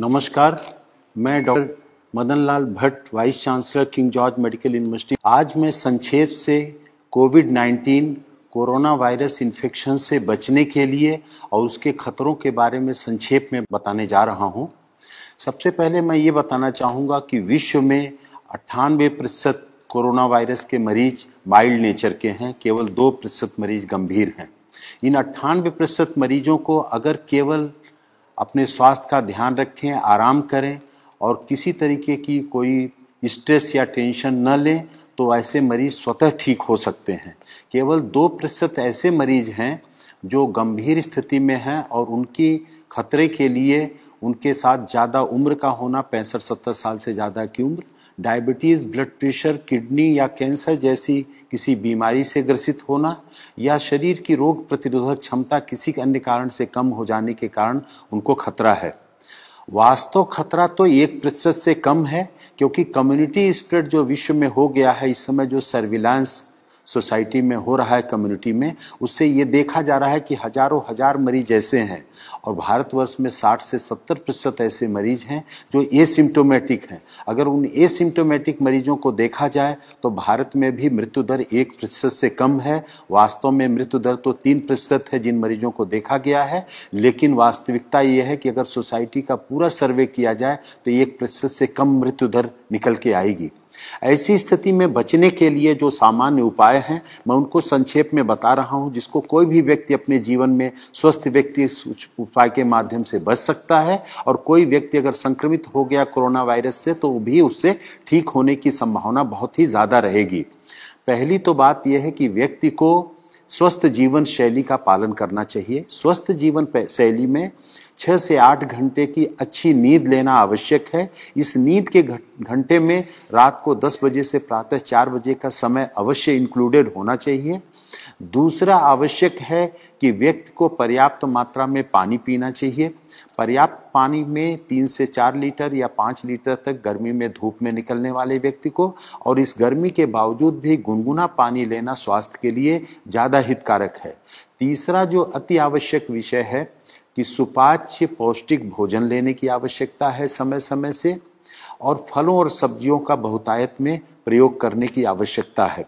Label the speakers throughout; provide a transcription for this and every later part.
Speaker 1: नमस्कार मैं doctor Madan Lal Bhatt vice chancellor King George medical university आज मैं संक्षेप से कोविड 19 कोरोना वायरस इन्फेक्शन से बचने के लिए और उसके खतरों के बारे में संक्षेप में बताने जा रहा हूँ सबसे पहले मैं ये बताना चाहूँगा कि विश्व में अट्ठानवे प्रतिशत कोरोना वायरस के मरीज माइल्ड नेचर के हैं केवल दो प्रतिशत मरीज गंभीर हैं इन अट्ठानवे प्रतिशत मरीजों को अगर केवल अपने स्वास्थ्य का ध्यान रखें आराम करें और किसी तरीके की कोई स्ट्रेस या टेंशन न लें तो ऐसे मरीज स्वतः ठीक हो सकते हैं केवल दो प्रतिशत ऐसे मरीज हैं जो गंभीर स्थिति में हैं और उनकी खतरे के लिए उनके साथ ज़्यादा उम्र का होना पैंसठ सत्तर साल से ज़्यादा की उम्र डायबिटीज़ ब्लड प्रेशर किडनी या कैंसर जैसी किसी बीमारी से ग्रसित होना या शरीर की रोग प्रतिरोधक क्षमता किसी अन्य कारण से कम हो जाने के कारण उनको खतरा है वास्तव खतरा तो एक प्रतिशत से कम है क्योंकि कम्युनिटी स्प्रेड जो विश्व में हो गया है इस समय जो सर्विलांस सोसाइटी में हो रहा है कम्युनिटी में उससे ये देखा जा रहा है कि हजारों हजार मरीज ऐसे हैं और भारतवर्ष में 60 से 70 प्रतिशत ऐसे मरीज हैं जो एसिम्टोमेटिक हैं अगर उन एसिम्टोमेटिक मरीजों को देखा जाए तो भारत में भी मृत्यु दर एक प्रतिशत से कम है वास्तव में मृत्यु दर तो तीन प्रतिशत है जिन मरीजों को देखा गया है लेकिन वास्तविकता यह है कि अगर सोसाइटी का पूरा सर्वे किया जाए तो एक प्रतिशत से कम मृत्यु दर निकल के आएगी ऐसी स्थिति में बचने के लिए जो सामान्य उपाय हैं मैं उनको संक्षेप में बता रहा हूं जिसको कोई भी व्यक्ति अपने जीवन में स्वस्थ व्यक्ति उपाय के माध्यम से बच सकता है और कोई व्यक्ति अगर संक्रमित हो गया कोरोना वायरस से तो भी उससे ठीक होने की संभावना बहुत ही ज़्यादा रहेगी पहली तो बात यह है कि व्यक्ति को स्वस्थ जीवन शैली का पालन करना चाहिए स्वस्थ जीवन शैली में छः से आठ घंटे की अच्छी नींद लेना आवश्यक है इस नींद के घंटे में रात को दस बजे से प्रातः चार बजे का समय अवश्य इंक्लूडेड होना चाहिए दूसरा आवश्यक है कि व्यक्ति को पर्याप्त मात्रा में पानी पीना चाहिए पर्याप्त पानी में तीन से चार लीटर या पाँच लीटर तक गर्मी में धूप में निकलने वाले व्यक्ति को और इस गर्मी के बावजूद भी गुनगुना पानी लेना स्वास्थ्य के लिए ज़्यादा हितकारक है तीसरा जो अति आवश्यक विषय है कि सुपाच्य पौष्टिक भोजन लेने की आवश्यकता है समय समय से और फलों और सब्जियों का बहुतायत में प्रयोग करने की आवश्यकता है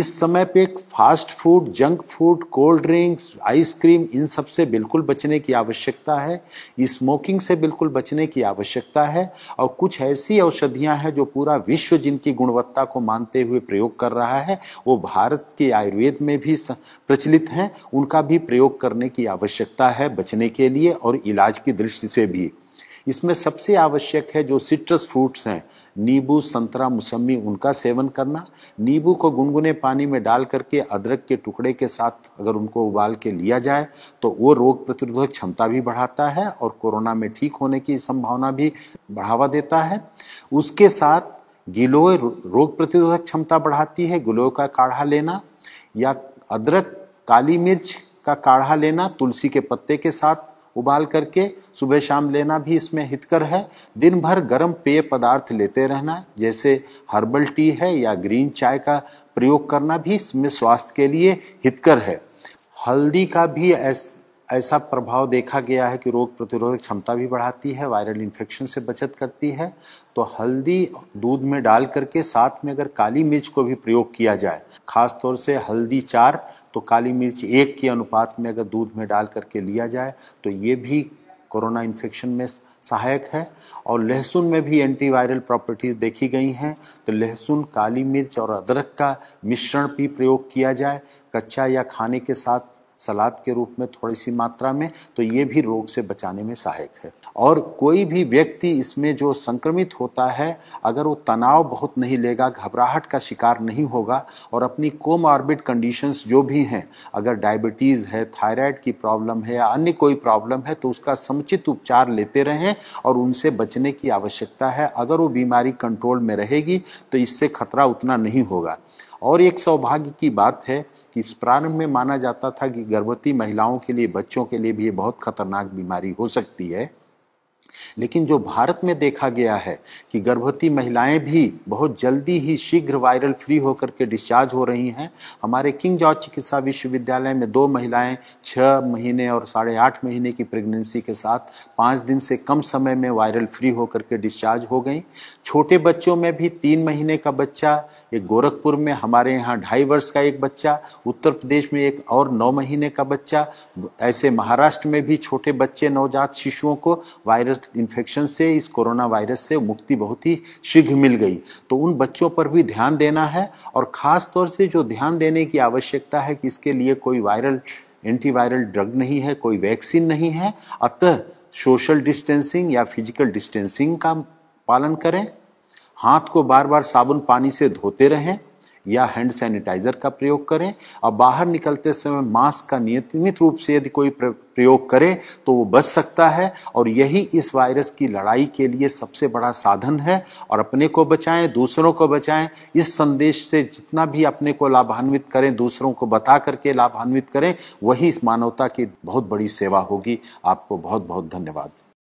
Speaker 1: इस समय पे fast food junk food cold drinks ice cream इन सब से बिल्कुल बचने की आवश्यकता है स्मोकिंग से बिल्कुल बचने की आवश्यकता है और कुछ ऐसी औषधियां हैं जो पूरा विश्व जिनकी गुणवत्ता को मानते हुए प्रयोग कर रहा है वो भारत के आयुर्वेद में भी प्रचलित हैं उनका भी प्रयोग करने की आवश्यकता है बचने के लिए और इलाज की दृष्टि से भी इसमें सबसे आवश्यक है जो सिट्रस फ्रूट्स हैं नींबू संतरा मौसमी उनका सेवन करना नींबू को गुनगुने पानी में डाल करके अदरक के टुकड़े के साथ अगर उनको उबाल के लिया जाए तो वो रोग प्रतिरोधक क्षमता भी बढ़ाता है और कोरोना में ठीक होने की संभावना भी बढ़ावा देता है उसके साथ गिलोय रोग प्रतिरोधक क्षमता बढ़ाती है गिलोय का काढ़ा लेना या अदरक काली मिर्च का काढ़ा लेना तुलसी के पत्ते के साथ उबाल करके सुबह शाम लेना भी इसमें हितकर है दिन भर गर्म पेय पदार्थ लेते रहना जैसे हर्बल टी है या ग्रीन चाय का प्रयोग करना भी इसमें स्वास्थ्य के लिए हितकर है हल्दी का भी ऐस, ऐसा प्रभाव देखा गया है कि रोग प्रतिरोधक क्षमता भी बढ़ाती है वायरल इन्फेक्शन से बचत करती है तो हल्दी दूध में डाल करके साथ में अगर काली मिर्च को भी प्रयोग किया जाए खासतौर से हल्दी चार तो काली मिर्च एक के अनुपात में अगर दूध में डाल करके लिया जाए तो ये भी कोरोना इन्फेक्शन में सहायक है और लहसुन में भी एंटीवायरल प्रॉपर्टीज़ देखी गई हैं तो लहसुन काली मिर्च और अदरक का मिश्रण भी प्रयोग किया जाए कच्चा या खाने के साथ सलाद के रूप में थोड़ी सी मात्रा में तो ये भी रोग से बचाने में सहायक है और कोई भी व्यक्ति इसमें जो संक्रमित होता है अगर वो तनाव बहुत नहीं लेगा घबराहट का शिकार नहीं होगा और अपनी कोम ऑर्बिट कंडीशंस जो भी हैं अगर डायबिटीज़ है थायराइड की प्रॉब्लम है या अन्य कोई प्रॉब्लम है तो उसका समुचित उपचार लेते रहें और उनसे बचने की आवश्यकता है अगर वो बीमारी कंट्रोल में रहेगी तो इससे खतरा उतना नहीं होगा और एक सौभाग्य की बात है कि प्रारंभ में माना जाता था कि गर्भवती महिलाओं के लिए बच्चों के लिए भी ये बहुत खतरनाक बीमारी हो सकती है लेकिन जो भारत में देखा गया है कि गर्भवती महिलाएं भी बहुत जल्दी ही शीघ्र वायरल फ्री होकर के डिस्चार्ज हो रही हैं हमारे किंग जॉर्ज चिकित्सा विश्वविद्यालय में दो महिलाएं छः महीने और साढ़े आठ महीने की प्रेगनेंसी के साथ पाँच दिन से कम समय में वायरल फ्री होकर के डिस्चार्ज हो गई छोटे बच्चों में भी तीन महीने का बच्चा एक गोरखपुर में हमारे यहाँ ढाई वर्ष का एक बच्चा उत्तर प्रदेश में एक और नौ महीने का बच्चा ऐसे महाराष्ट्र में भी छोटे बच्चे नवजात शिशुओं को वायरल इन्फेक्शन से इस कोरोना वायरस से मुक्ति बहुत ही शीघ्र मिल गई तो उन बच्चों पर भी ध्यान देना है और ख़ास तौर से जो ध्यान देने की आवश्यकता है कि इसके लिए कोई वायरल एंटीवायरल ड्रग नहीं है कोई वैक्सीन नहीं है अतः सोशल डिस्टेंसिंग या फिजिकल डिस्टेंसिंग का पालन करें हाथ को बार बार साबुन पानी से धोते रहें या हैंड सैनिटाइजर का प्रयोग करें और बाहर निकलते समय मास्क का नियमित रूप से यदि कोई प्रयोग करे तो वो बच सकता है और यही इस वायरस की लड़ाई के लिए सबसे बड़ा साधन है और अपने को बचाएं दूसरों को बचाएं इस संदेश से जितना भी अपने को लाभान्वित करें दूसरों को बता करके लाभान्वित करें वही इस मानवता की बहुत बड़ी सेवा होगी आपको बहुत बहुत धन्यवाद